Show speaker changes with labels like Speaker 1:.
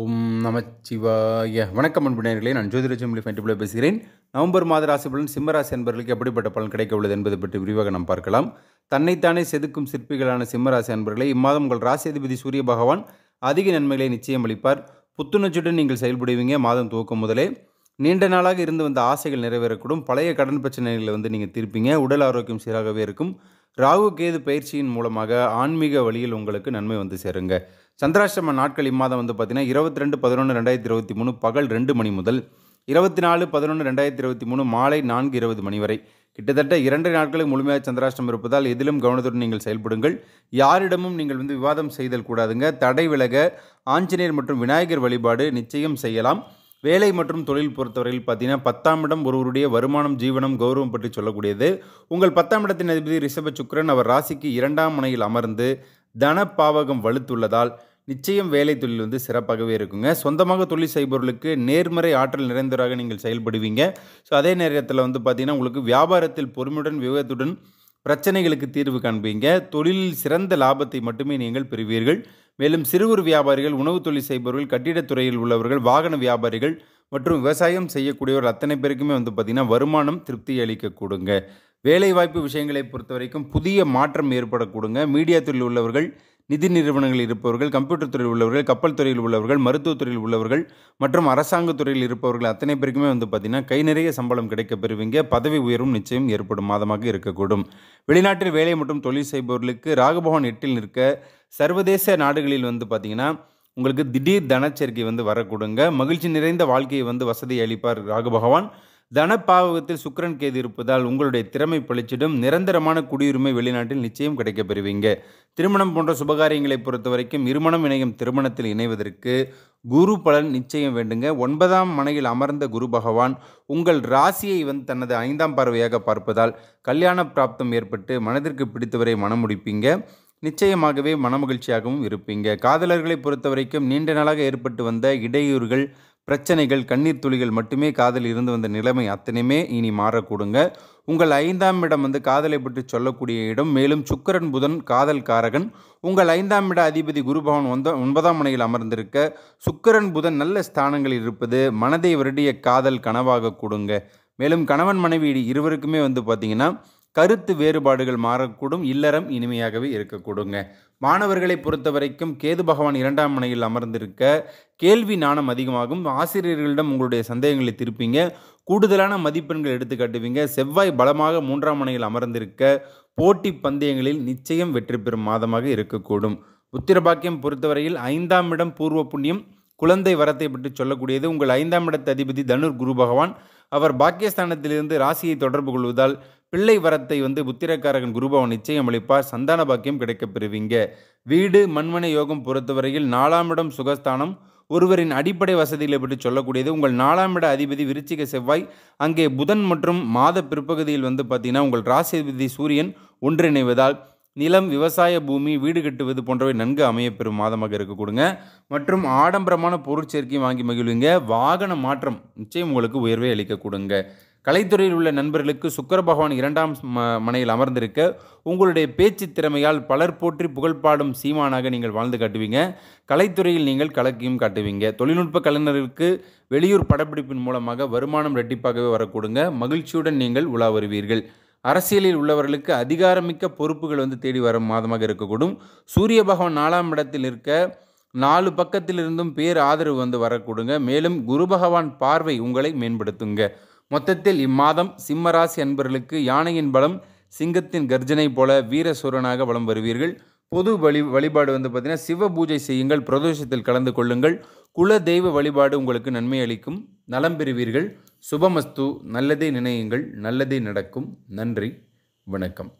Speaker 1: ஓம் நமச்சிவாய வணக்கம் அன்பு நான் ஜோதிரஜமிலி ஃபைன்டிபிள பேசுகிறேன் நவம்பர் மாத ராசி பலன் சிம்மராசி அன்பர்களுக்கு எப்படிப்பட்ட பலன் கிடைக்க உள்ளது என்பது பற்றி விரிவாக நாம் பார்க்கலாம் தன்னைத்தானே செதுக்கும் சிற்பிகளான சிம்மராசி அன்பர்களை இம்மாதம் உங்கள் ராசிதிபதி சூரிய பகவான் அதிக நன்மைகளை நிச்சயம் அளிப்பார் புத்துணர்ச்சியுடன் நீங்கள் செயல்படுவீங்க மாதம் துவக்கம் முதலே நீண்ட நாளாக இருந்து வந்த ஆசைகள் நிறைவேறக்கூடும் பழைய கடன் பிரச்சனைகளை வந்து நீங்கள் தீர்ப்பீங்க உடல் ஆரோக்கியம் சீராகவே இருக்கும் ராகு கேது பயிற்சியின் மூலமாக ஆன்மீக வழியில் உங்களுக்கு நன்மை வந்து சேருங்க சந்திராஷ்டம நாட்கள் இம்மாதம் வந்து பார்த்தீங்கன்னா இருபத்தி ரெண்டு பதினொன்று ரெண்டாயிரத்தி இருபத்தி மூணு பகல் ரெண்டு மணி முதல் இருபத்தி நாலு பதினொன்று ரெண்டாயிரத்தி இருபத்தி மூணு மாலை நான்கு இருபது மணி வரை கிட்டத்தட்ட இரண்டு நாட்களுக்கு முழுமையாக சந்திராஷ்டம் இருப்பதால் எதிலும் கவனத்துடன் நீங்கள் செயல்படுங்கள் யாரிடமும் நீங்கள் வந்து விவாதம் செய்தல் கூடாதுங்க தடை விலக ஆஞ்சநேயர் மற்றும் விநாயகர் வழிபாடு நிச்சயம் செய்யலாம் வேலை மற்றும் தொழில் பொறுத்தவரையில் பார்த்தீங்கன்னா பத்தாம் இடம் ஒருவருடைய வருமானம் ஜீவனம் கௌரவம் பற்றி சொல்லக்கூடியது உங்கள் பத்தாம் இடத்தின் அதிபதி ரிஷப சுக்ரன் அவர் ராசிக்கு இரண்டாம் முனையில் அமர்ந்து தன பாவகம் வலுத்துள்ளதால் நிச்சயம் வேலை தொழில் வந்து சிறப்பாகவே இருக்குங்க சொந்தமாக தொழில் செய்பவர்களுக்கு நேர்மறை ஆற்றல் நிறைந்தவராக நீங்கள் செயல்படுவீங்க ஸோ அதே நேரத்தில் வந்து பார்த்தீங்கன்னா உங்களுக்கு வியாபாரத்தில் பொறுமையுடன் விவேகத்துடன் பிரச்சனைகளுக்கு தீர்வு காண்பீங்க தொழிலில் சிறந்த லாபத்தை மட்டுமே நீங்கள் பெறுவீர்கள் மேலும் சிறுவர் வியாபாரிகள் உணவு தொழில் செய்பவர்கள் கட்டிடத்துறையில் உள்ளவர்கள் வாகன வியாபாரிகள் மற்றும் விவசாயம் செய்யக்கூடியவர்கள் அத்தனை பேருக்குமே வந்து பார்த்திங்கன்னா வருமானம் திருப்தி கொடுங்க வேலைவாய்ப்பு விஷயங்களை பொறுத்த வரைக்கும் புதிய மாற்றம் ஏற்படக்கூடுங்க மீடியா துறையில் உள்ளவர்கள் நிதி நிறுவனங்களில் இருப்பவர்கள் கம்ப்யூட்டர் துறையில் உள்ளவர்கள் கப்பல் துறையில் உள்ளவர்கள் மருத்துவத்துறையில் உள்ளவர்கள் மற்றும் அரசாங்க துறையில் இருப்பவர்கள் அத்தனை பேருக்குமே வந்து பார்த்திங்கன்னா கை நிறைய சம்பளம் கிடைக்க பெறுவீங்க பதவி உயர்வும் நிச்சயம் ஏற்படும் மாதமாக இருக்கக்கூடும் வெளிநாட்டில் வேலை மற்றும் தொழில் செய்பவர்களுக்கு ராகபவன் எட்டில் நிற்க சர்வதேச நாடுகளில் வந்து பார்த்திங்கன்னா உங்களுக்கு திடீர் தனச்சேர்க்கை வந்து வரக்கூடுங்க மகிழ்ச்சி நிறைந்த வாழ்க்கையை வந்து வசதி அளிப்பார் ராகு பகவான் தனப்பாவகத்தில் சுக்கரன் கேது இருப்பதால் உங்களுடைய திறமை பழிச்சிடும் நிரந்தரமான குடியுரிமை வெளிநாட்டில் நிச்சயம் கிடைக்கப் பெறுவீங்க திருமணம் போன்ற சுபகாரியங்களை பொறுத்த வரைக்கும் இருமணம் இணையும் திருமணத்தில் இணைவதற்கு குரு பலன் நிச்சயம் வேண்டுங்க ஒன்பதாம் மனையில் அமர்ந்த குரு பகவான் உங்கள் ராசியை வந்து தனது ஐந்தாம் பார்வையாக பார்ப்பதால் கல்யாண பிராப்தம் ஏற்பட்டு மனதிற்கு பிடித்தவரை மனம் முடிப்பீங்க நிச்சயமாகவே மனமகிழ்ச்சியாகவும் இருப்பீங்க காதலர்களை பொறுத்த வரைக்கும் நீண்ட நாளாக ஏற்பட்டு வந்த இடையூறுகள் பிரச்சனைகள் கண்ணீர் துளிகள் மட்டுமே காதல் இருந்து வந்த நிலைமை அத்தனையுமே இனி மாறக்கூடுங்க உங்கள் ஐந்தாம் இடம் வந்து காதலை பற்றி சொல்லக்கூடிய இடம் மேலும் சுக்கரன் புதன் காதல் காரகன் உங்கள் ஐந்தாம் இட அதிபதி குருபவன் ஒந்த ஒன்பதாம் முனையில் அமர்ந்திருக்க சுக்கரன் புதன் நல்ல ஸ்தானங்களில் இருப்பது மனதை வருடிய காதல் கனவாக கூடுங்க மேலும் கணவன் மனைவி இருவருக்குமே வந்து பார்த்திங்கன்னா கருத்து வேறுபாடுகள் மாறக்கூடும் இல்லறம் இனிமையாகவே இருக்கக்கூடுங்க மாணவர்களை பொறுத்த வரைக்கும் கேது பகவான் இரண்டாம் மனையில் அமர்ந்திருக்க கேள்வி நாணம் அதிகமாகும் ஆசிரியர்களிடம் உங்களுடைய சந்தேகங்களை திருப்பீங்க கூடுதலான மதிப்பெண்கள் எடுத்து காட்டுவீங்க செவ்வாய் பலமாக மூன்றாம் மனையில் அமர்ந்திருக்க போட்டி பந்தயங்களில் நிச்சயம் வெற்றி பெறும் மாதமாக இருக்கக்கூடும் உத்திரபாக்கியம் பொறுத்தவரையில் ஐந்தாம் இடம் பூர்வ புண்ணியம் குழந்தை வரத்தை பற்றி சொல்லக்கூடியது உங்கள் ஐந்தாம் இடத்து அதிபதி தனுர் குரு பகவான் அவர் பாக்கியஸ்தானத்திலிருந்து ராசியை தொடர்பு கொள்வதால் பிள்ளை வரத்தை வந்து புத்திரக்காரகன் குருபவன் நிச்சயம் அளிப்பார் சந்தான பாக்கியம் கிடைக்கப் பெறுவீங்க வீடு மண்மனை யோகம் பொறுத்தவரையில் நாலாம் இடம் சுகஸ்தானம் ஒருவரின் அடிப்படை வசதிகளை பற்றி சொல்லக்கூடியது உங்கள் நாலாம் இட அதிபதி விருச்சிக செவ்வாய் அங்கே புதன் மற்றும் மாத பிற்பகுதியில் வந்து பார்த்தீங்கன்னா உங்கள் ராசிபதி சூரியன் ஒன்றிணைவதால் நிலம் விவசாய பூமி வீடு கட்டுவது போன்றவை நன்கு அமையப்பெறும் மாதமாக இருக்கக்கூடுங்க மற்றும் ஆடம்பரமான பொருட்சேர்க்கையும் வாங்கி மகிழ்வீங்க வாகன மாற்றம் நிச்சயம் உங்களுக்கு உயர்வை அளிக்கக்கூடுங்க கலைத்துறையில் உள்ள நண்பர்களுக்கு சுக்கர பகவான் இரண்டாம் மனையில் அமர்ந்திருக்க உங்களுடைய பேச்சு திறமையால் பலர் போற்றி புகழ்பாடும் சீமானாக நீங்கள் வாழ்ந்து காட்டுவீங்க கலைத்துறையில் நீங்கள் கலக்கியும் காட்டுவீங்க தொழில்நுட்ப கலைஞர்களுக்கு வெளியூர் படப்பிடிப்பின் மூலமாக வருமானம் ரெட்டிப்பாகவே வரக்கூடுங்க மகிழ்ச்சியுடன் நீங்கள் உலா வருவீர்கள் அரசியலில் உள்ளவர்களுக்கு அதிகாரமிக்க பொறுப்புகள் வந்து தேடி வர மாதமாக இருக்கக்கூடும் சூரிய பகவான் நாலாம் இடத்தில் இருக்க நாலு பக்கத்திலிருந்தும் பேர் ஆதரவு வந்து வரக்கூடுங்க மேலும் குரு பகவான் பார்வை உங்களை மேம்படுத்துங்க மொத்தத்தில் இம்மாதம் சிம்மராசி அன்பர்களுக்கு யானையின் பலம் சிங்கத்தின் கர்ஜனை போல வீரசூரனாக வளம் வருவீர்கள் பொது வழி வழிபாடு வந்து பார்த்திங்கன்னா சிவ பூஜை செய்யுங்கள் பிரதோஷத்தில் கலந்து கொள்ளுங்கள் குல தெய்வ வழிபாடு உங்களுக்கு நன்மை அளிக்கும் நலம் பெறுவீர்கள் சுபமஸ்து நல்லதே நினையுங்கள் நல்லதே நடக்கும் நன்றி வணக்கம்